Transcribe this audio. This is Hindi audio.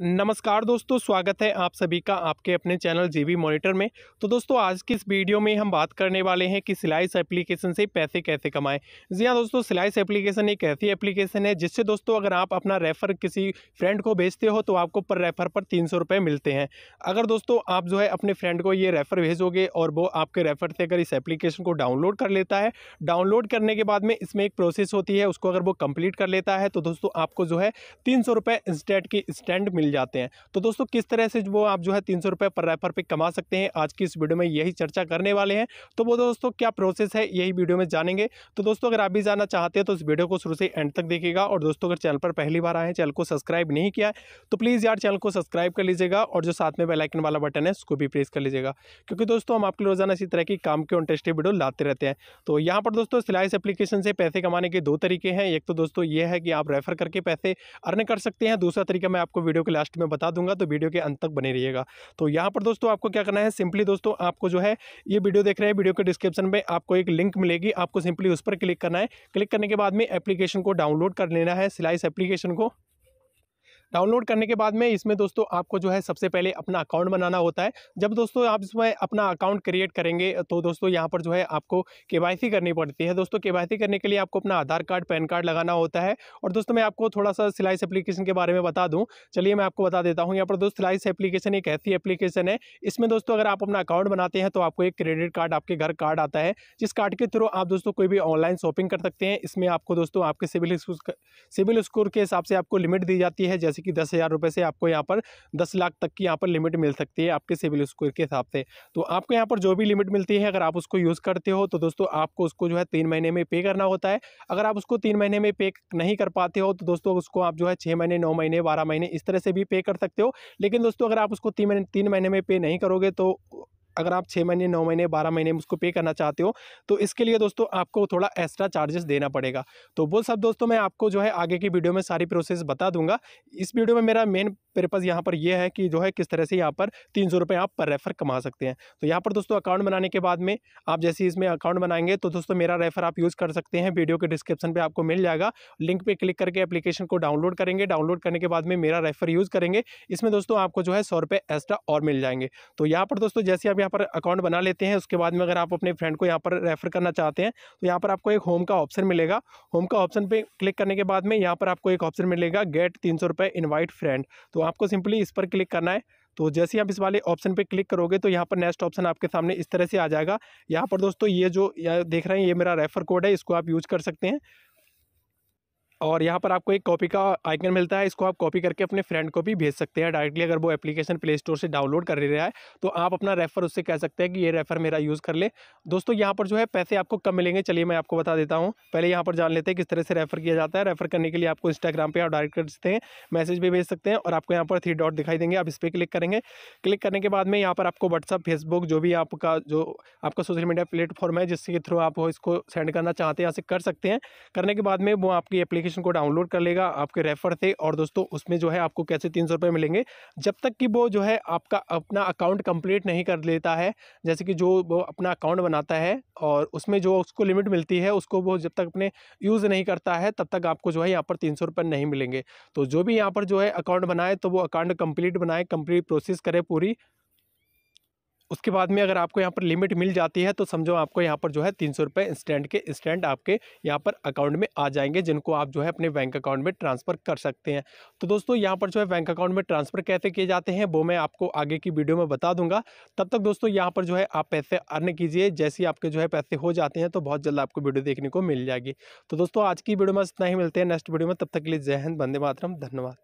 नमस्कार दोस्तों स्वागत है आप सभी का आपके अपने चैनल जीवी मॉनिटर में तो दोस्तों आज की इस वीडियो में हम बात करने वाले हैं कि सिलाइस एप्लीकेशन से पैसे कैसे कमाएं जी हाँ दोस्तों सिलाइस एप्लीकेशन एक ऐसी एप्लीकेशन है जिससे दोस्तों अगर आप अपना रेफ़र किसी फ्रेंड को भेजते हो तो आपको पर रेफ़र पर तीन मिलते हैं अगर दोस्तों आप जो है अपने फ्रेंड को ये रेफ़र भेजोगे और वो आपके रेफ़र से अगर इस एप्लीकेशन को डाउनलोड कर लेता है डाउनलोड करने के बाद में इसमें एक प्रोसेस होती है उसको अगर वो कम्प्लीट कर लेता है तो दोस्तों आपको जो है तीन सौ इंस्टेंट की स्टैंड मिल मिल जाते हैं तो दोस्तों किस तरह से वो आप जो है तीन सौ पर रेफर पे कमा सकते हैं आज की इस वीडियो में यही चर्चा करने वाले हैं तो वो दोस्तों क्या प्रोसेस है यही वीडियो में जानेंगे तो दोस्तों अगर आप भी जानना चाहते हैं तो इस वीडियो को शुरू से एंड तक देखेगा और दोस्तों अगर चैनल पर पहली बार आए हैं चैनल को सब्सक्राइब नहीं किया है तो प्लीज़ यार चैनल को सब्सक्राइब कर लीजिएगा और जो साथ में बेलाइकन वाला बटन है उसको भी प्रेस कर लीजिएगा क्योंकि दोस्तों हम आपके रोजाना इसी तरह की काम के इंटरेस्टिंग वीडियो लाते रहते हैं तो यहाँ पर दोस्तों सिलाई एप्लीकेशन से पैसे कमाने के दो तरीके हैं एक तो दोस्तों ये है कि आप रेफर करके पैसे अर्न कर सकते हैं दूसरा तरीका मैं आपको वीडियो के लास्ट में बता दूंगा तो वीडियो के अंत तक बने रहिएगा तो यहाँ पर दोस्तों आपको क्या करना है सिंपली दोस्तों आपको जो है ये वीडियो देख रहे हैं वीडियो के डिस्क्रिप्शन में आपको एक लिंक मिलेगी आपको सिंपली उस पर क्लिक करना है क्लिक करने के बाद में एप्लीकेशन को डाउनलोड कर लेना है स्लाइस एप्लीकेशन को डाउनलोड करने के बाद में इसमें दोस्तों आपको जो है सबसे पहले अपना अकाउंट बनाना होता है जब दोस्तों आप इसमें अपना अकाउंट क्रिएट करेंगे तो दोस्तों यहाँ पर जो है आपको के करनी पड़ती है दोस्तों के करने के लिए आपको अपना आधार कार्ड पैन कार्ड लगाना होता है और दोस्तों मैं आपको थोड़ा सा सिलाई एप्लीकेशन के बारे में बता दूँ चलिए मैं आपको बता देता हूँ यहाँ पर दोस्तों सिलाई एप्लीकेशन एक ऐसी एप्लीकेशन है इसमें दोस्तों अगर आप अपना अकाउंट बनाते हैं तो आपको एक क्रेडिट कार्ड आपके घर कार्ड आता है जिस कार्ड के थ्रू आप दोस्तों कोई भी ऑनलाइन शॉपिंग कर सकते हैं इसमें आपको दोस्तों आपके सिविल सिविल स्कोर के हिसाब से आपको लिमिट दी जाती है जैसे जैसे कि दस हज़ार रुपये से आपको यहाँ पर दस लाख तक की यहाँ पर लिमिट मिल सकती है आपके सिविल स्कोर के हिसाब से तो आपको यहाँ पर जो भी लिमिट मिलती है अगर आप उसको यूज़ करते हो तो दोस्तों आपको उसको जो है तीन महीने में पे करना होता है अगर आप उसको तीन महीने में पे नहीं कर पाते हो तो दोस्तों उसको आप जो है छः महीने नौ महीने बारह महीने इस तरह से भी पे कर सकते हो लेकिन दोस्तों अगर आप उसको तीन महीने तीन महीने में पे नहीं करोगे तो अगर आप छः महीने नौ महीने बारह महीने में उसको पे करना चाहते हो तो इसके लिए दोस्तों आपको थोड़ा एक्स्ट्रा चार्जेस देना पड़ेगा तो वो सब दोस्तों मैं आपको जो है आगे की वीडियो में सारी प्रोसेस बता दूंगा इस वीडियो में मेरा मेन पर्पज़ यहाँ पर यह है कि जो है किस तरह से यहाँ पर तीन सौ आप पर रेफ़र कमा सकते हैं तो यहाँ पर दोस्तों अकाउंट बनाने के बाद में आप जैसे इसमें अकाउंट बनाएंगे तो दोस्तों मेरा रेफ़र आप यूज़ कर सकते हैं वीडियो के डिस्क्रिप्शन पर आपको मिल जाएगा लिंक पर क्लिक करके अपलीकेशन को डाउनलोड करेंगे डाउनलोड करने के बाद में मेरा रेफ़र यूज़ करेंगे इसमें दोस्तों आपको जो है सौ रुपये एक्स्ट्रा और मिल जाएंगे तो यहाँ पर दोस्तों जैसे आप यहाँ पर अकाउंट बना लेते हैं उसके बाद में अगर आप अपने फ्रेंड को यहाँ पर रेफर करना चाहते हैं तो यहाँ पर आपको एक होम का ऑप्शन मिलेगा होम का ऑप्शन पर क्लिक करने के बाद में यहाँ पर आपको एक ऑप्शन मिलेगा गेट तीन सौ इन्वाइट फ्रेंड तो आपको सिंपली इस पर क्लिक करना है तो जैसे ही आप इस वाले ऑप्शन पे क्लिक करोगे तो यहाँ पर नेक्स्ट ऑप्शन आपके सामने इस तरह से आ जाएगा यहाँ पर दोस्तों ये जो देख रहे हैं ये मेरा रेफर कोड है इसको आप यूज कर सकते हैं और यहाँ पर आपको एक कॉपी का आइकन मिलता है इसको आप कॉपी करके अपने फ्रेंड को भी भेज सकते हैं डायरेक्टली अगर वो एप्लीकेशन प्ले स्टोर से डाउनलोड कर रहा है तो आप अपना रेफर उससे कह सकते हैं कि ये रेफर मेरा यूज़ कर ले दोस्तों यहाँ पर जो है पैसे आपको कम मिलेंगे चलिए मैं आपको बता देता हूँ पहले यहाँ पर जान लेते हैं किस तरह से रेफर किया जाता है रेफर करने के लिए आपको इंस्टाग्राम पर आप डायरेक्ट कर सकते हैं मैसेज भी भेज सकते हैं और आपको यहाँ पर थ्री डॉट दिखाई देंगे आप इस पर क्लिक करेंगे क्लिक करने के बाद में यहाँ पर आपको व्हाट्सअप फेसबुक जो भी आपका जो आपका सोशल मीडिया प्लेटफॉर्म है जिसके थ्रू आप इसको सेंड करना चाहते हैं यहाँ से कर सकते हैं करने के बाद में वो आपकी एप्लीकेशन एप्लीकेशन को डाउनलोड कर लेगा आपके रेफर से और दोस्तों उसमें जो है आपको कैसे तीन सौ मिलेंगे जब तक कि वो जो है आपका अपना अकाउंट कंप्लीट नहीं कर लेता है जैसे कि जो वो अपना अकाउंट बनाता है और उसमें जो उसको लिमिट मिलती है उसको वो जब तक अपने यूज़ नहीं करता है तब तक आपको जो है यहाँ पर तीन सौ नहीं मिलेंगे तो जो भी यहाँ पर जो है अकाउंट बनाए तो वो अकाउंट कम्प्लीट बनाए कम्प्लीट प्रोसेस करे पूरी उसके बाद में अगर आपको यहाँ पर लिमिट मिल जाती है तो समझो आपको यहाँ पर जो है तीन सौ रुपये इंस्टेंट के इंस्टेंट आपके यहाँ पर अकाउंट में आ जाएंगे जिनको आप जो है अपने बैंक अकाउंट में ट्रांसफ़र कर सकते हैं तो दोस्तों यहाँ पर जो है बैंक अकाउंट में ट्रांसफ़र कैसे किए जाते हैं वो मैं आपको आगे की वीडियो में बता दूंगा तब तक दोस्तों यहाँ पर जो है आप पैसे अर्न कीजिए जैसे आपके जो है पैसे हो जाते हैं तो बहुत जल्द आपको वीडियो देखने को मिल जाएगी तो दोस्तों आज की वीडियो में इतना ही मिलते हैं नेक्स्ट वीडियो में तब तक के लिए जय हिंद बंदे मातरम धन्यवाद